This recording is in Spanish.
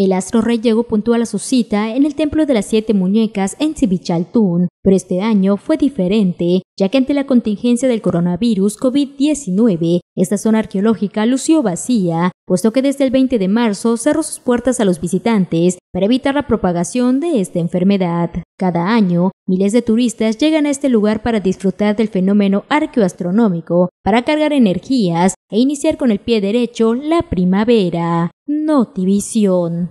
El astro rey llegó puntual a su cita en el Templo de las Siete Muñecas en Civichaltún, pero este año fue diferente, ya que ante la contingencia del coronavirus COVID-19, esta zona arqueológica lució vacía, puesto que desde el 20 de marzo cerró sus puertas a los visitantes para evitar la propagación de esta enfermedad. Cada año, miles de turistas llegan a este lugar para disfrutar del fenómeno arqueoastronómico, para cargar energías e iniciar con el pie derecho la primavera. Notivisión.